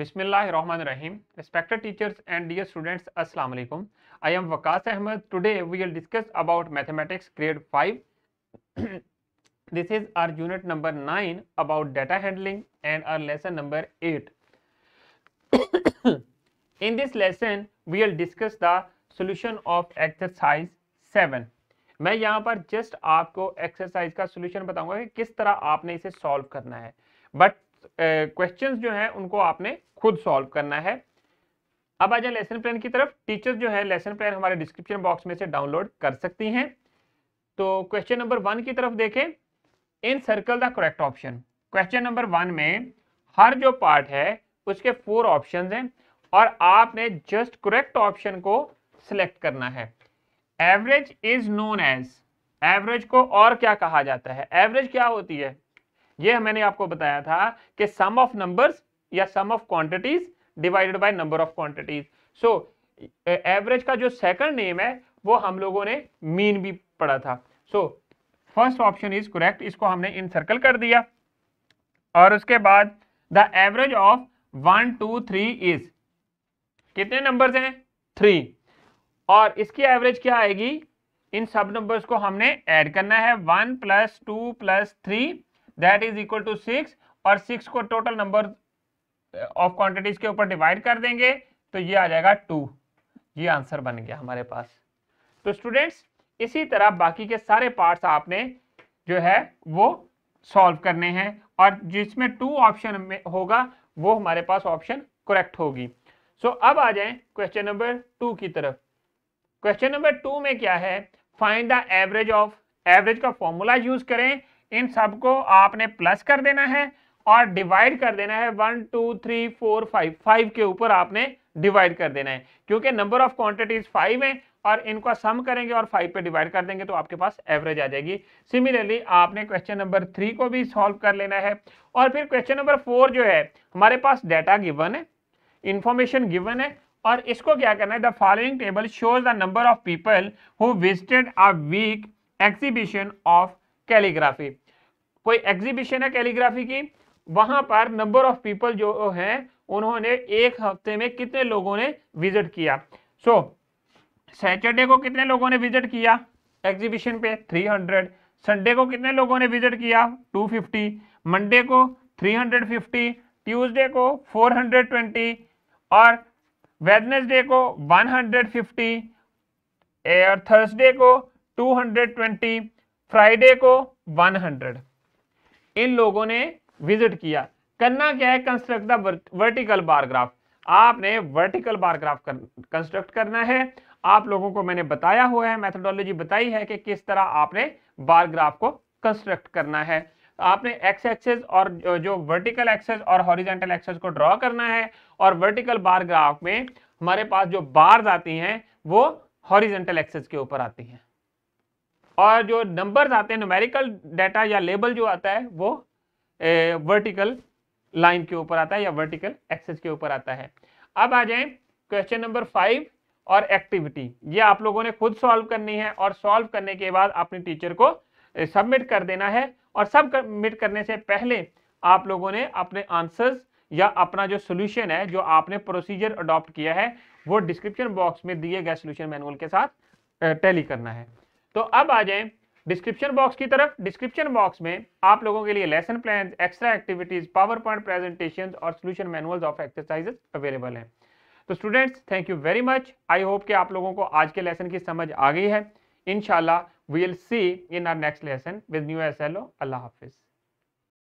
बिस्मिल्लाहिर्रहमानिर्रहीम respected teachers and dear students अस्सलाम I am Waqas Ahmad today we will discuss about mathematics grade five this is our unit number nine about data handling and our lesson number eight in this lesson we will discuss the solution of exercise seven मैं यहाँ पर just आपको exercise का solution बताऊंगा कि किस तरह आपने इसे सॉल्व करना है बट क्वेश्चंस जो है उनको आपने खुद सॉल्व करना है अब आ जाए लेसन प्लान की तरफ टीचर्स जो है लेसन प्लान हमारे डिस्क्रिप्शन बॉक्स में से डाउनलोड कर सकती हैं तो क्वेश्चन नंबर वन की तरफ देखें encircle the correct option question number one में हर जो पार्ट है उसके फोर ऑप्शन हैं और आपने जस्ट करेक्ट ऑप्शन को सिलेक्ट करना है average is known as average को और क्या कहा जाता है एवरेज क्या होती है यह मैंने आपको बताया था कि सम ऑफ नंबर्स या sum of quantities divided by number of quantities so average का जो सेकंड नेम है वो हम लोगों ने मीन भी पढ़ा था so first option is correct इसको हमने इन सर्कल कर दिया और उसके बाद the average of one two three is कितने नंबर्स हैं थ्री और इसकी एवरेज क्या आएगी इन सब नंबर्स को हमने ऐड करना है one plus two plus three that is equal to six और सिक्स को टोटल नंबर ऑफ क्वांटिटीज के ऊपर डिवाइड कर देंगे तो ये आ जाएगा टू ये आंसर बन गया हमारे पास तो स्टूडेंट्स इसी तरह बाकी के सारे पार्ट्स आपने जो है वो सॉल्व करने हैं और जिसमें टू ऑप्शन में होगा वो हमारे पास ऑप्शन करेक्ट होगी सो so, अब आ जाए क्वेश्चन नंबर टू की तरफ क्वेश्चन नंबर टू में क्या है find the average of average का फॉर्मूला यूज करें इन सबको आपने प्लस कर देना है और डिवाइड कर देना है one two three four five five के ऊपर आपने डिवाइड कर देना है क्योंकि नंबर ऑफ क्वांटिटीज फाइव है और इनको सम करेंगे और फाइव पे डिवाइड कर देंगे तो आपके पास एवरेज आ जाएगी सिमिलरली आपने क्वेश्चन नंबर थ्री को भी सॉल्व कर लेना है और फिर क्वेश्चन नंबर फोर जो है हमारे पास डेटा गिवन है इंफॉर्मेशन गिवन है और इसको क्या करना है the following table shows the number of people who visited a week exhibition of calligraphy कोई एग्जीबिशन है कैलीग्राफी की वहां पर नंबर ऑफ पीपल जो है उन्होंने एक हफ्ते में कितने लोगों ने विजिट किया सो so, सैटरडे को कितने लोगों ने विजिट किया एग्जीबिशन पे 300 संडे को कितने लोगों ने विजिट किया 250 मंडे को 350 ट्यूसडे को 420 और वेडनेसडे को 150 हंड्रेड और थर्सडे को 220 फ्राइडे को 100 इन लोगों ने विजिट किया करना क्या है कंस्ट्रक्ट द वर्टिकल बारग्राफ आपने वर्टिकल बारग्राफ कंस्ट्रक्ट करना है आप लोगों को मैंने बताया हुआ है मैथडोलॉजी बताई है कि किस तरह आपने बारग्राफ को कंस्ट्रक्ट करना है आपने एक्स एक्सेस और जो वर्टिकल एक्सेस और हॉरिजेंटल एक्सेस को ड्रॉ करना है और वर्टिकल बारग्राफ में हमारे पास जो बार्स आती हैं वो हॉरिजेंटल एक्सेस के ऊपर आती हैं और जो नंबर्स आते हैं न्यूमेरिकल डाटा या लेबल जो आता है वो ए, वर्टिकल लाइन के ऊपर आता है या वर्टिकल एक्सेस के ऊपर आता है अब आ जाए क्वेश्चन नंबर फाइव और एक्टिविटी ये आप लोगों ने खुद सॉल्व करनी है और सॉल्व करने के बाद अपने टीचर को सबमिट कर देना है और सबमिट करने से पहले आप लोगों ने अपने आंसर्स या अपना जो सोल्यूशन है जो आपने प्रोसीजर अडॉप्ट किया है वो डिस्क्रिप्शन बॉक्स में दिए गए सोल्यूशन मैनुअल के साथ टैली करना है तो अब आ जाए डिस्क्रिप्शन बॉक्स की तरफ डिस्क्रिप्शन बॉक्स में आप लोगों के लिए lesson plan extra activities PowerPoint presentation और solution manuals of exercises available हैं तो students thank you very much I hope कि आप लोगों को आज के लेसन की समझ आ गई है इनशाला will see in our next lesson with new S L O अल्लाह हाफिज़